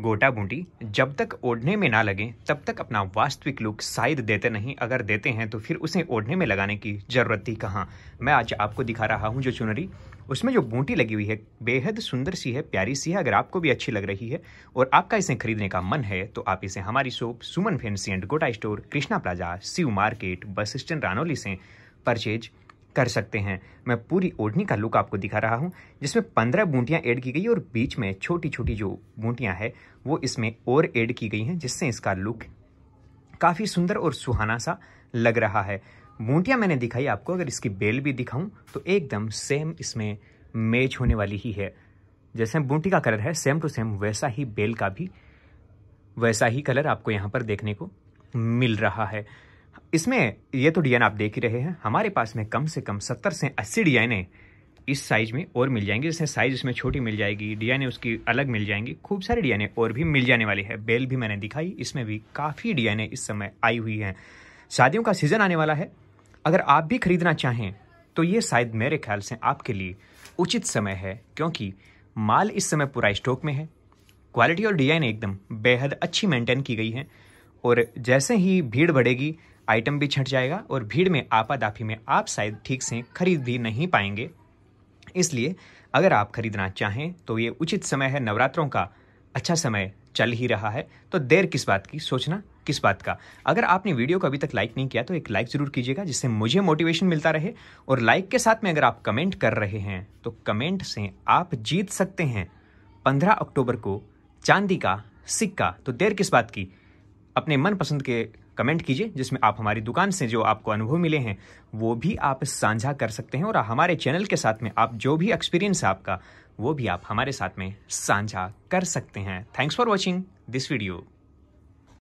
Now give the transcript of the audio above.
गोटा बूटी जब तक ओढ़ने में ना लगे तब तक अपना वास्तविक लुक शायद देते नहीं अगर देते हैं तो फिर उसे ओढ़ने में लगाने की जरूरत थी कहाँ मैं आज आपको दिखा रहा हूँ जो चुनरी उसमें जो बूटी लगी हुई है बेहद सुंदर सी है प्यारी सी है अगर आपको भी अच्छी लग रही है और आपका इसे खरीदने का मन है तो आप इसे हमारी shop Suman fancy and Gota store Krishna plaza Shiv market bus stand Ranauli से परचेज कर सकते हैं मैं पूरी ओढ़नी का लुक आपको दिखा रहा हूँ जिसमें पंद्रह बूटियाँ ऐड की गई और बीच में छोटी छोटी जो बूटियाँ हैं वो इसमें और ऐड की गई हैं जिससे इसका लुक काफ़ी सुंदर और सुहाना सा लग रहा है बूटियाँ मैंने दिखाई आपको अगर इसकी बेल भी दिखाऊँ तो एकदम सेम इसमें मैच होने वाली ही है जैसे बूटी का कलर है सेम टू सेम वैसा ही बेल का भी वैसा ही कलर आपको यहाँ पर देखने को मिल रहा है इसमें ये तो डी आप देख ही रहे हैं हमारे पास में कम से कम सत्तर से अस्सी डी इस साइज में और मिल जाएंगे जैसे साइज इसमें छोटी मिल जाएगी डीएनए उसकी अलग मिल जाएंगी खूब सारे डीएनए और भी मिल जाने वाली है बेल भी मैंने दिखाई इसमें भी काफ़ी डीएनए इस समय आई हुई हैं शादियों का सीज़न आने वाला है अगर आप भी खरीदना चाहें तो ये शायद मेरे ख्याल से आपके लिए उचित समय है क्योंकि माल इस समय पूरा स्टॉक में है क्वालिटी और डीएनए एकदम बेहद अच्छी मेंटेन की गई है और जैसे ही भीड़ बढ़ेगी आइटम भी छट जाएगा और भीड़ में आपादाफी में आप शायद ठीक से खरीद भी नहीं पाएंगे इसलिए अगर आप खरीदना चाहें तो ये उचित समय है नवरात्रों का अच्छा समय चल ही रहा है तो देर किस बात की सोचना किस बात का अगर आपने वीडियो को अभी तक लाइक नहीं किया तो एक लाइक ज़रूर कीजिएगा जिससे मुझे मोटिवेशन मिलता रहे और लाइक के साथ में अगर आप कमेंट कर रहे हैं तो कमेंट से आप जीत सकते हैं पंद्रह अक्टूबर को चांदी का सिक्का तो देर किस बात की अपने मनपसंद के कमेंट कीजिए जिसमें आप हमारी दुकान से जो आपको अनुभव मिले हैं वो भी आप साझा कर सकते हैं और हमारे चैनल के साथ में आप जो भी एक्सपीरियंस है आपका वो भी आप हमारे साथ में साझा कर सकते हैं thanks for watching this video